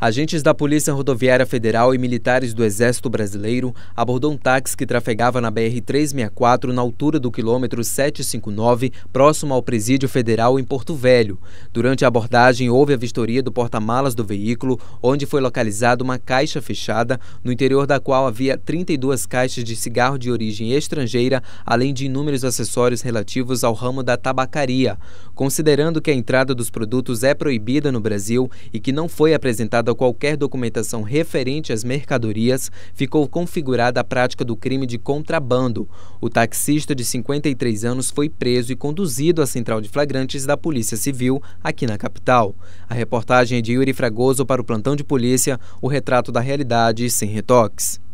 Agentes da Polícia Rodoviária Federal e militares do Exército Brasileiro abordou um táxi que trafegava na BR-364 na altura do quilômetro 759, próximo ao Presídio Federal em Porto Velho. Durante a abordagem, houve a vistoria do porta-malas do veículo, onde foi localizada uma caixa fechada, no interior da qual havia 32 caixas de cigarro de origem estrangeira, além de inúmeros acessórios relativos ao ramo da tabacaria. Considerando que a entrada dos produtos é proibida no Brasil e que não foi apresentada negada qualquer documentação referente às mercadorias, ficou configurada a prática do crime de contrabando. O taxista de 53 anos foi preso e conduzido à central de flagrantes da Polícia Civil aqui na capital. A reportagem é de Yuri Fragoso para o plantão de polícia, o retrato da realidade sem retoques.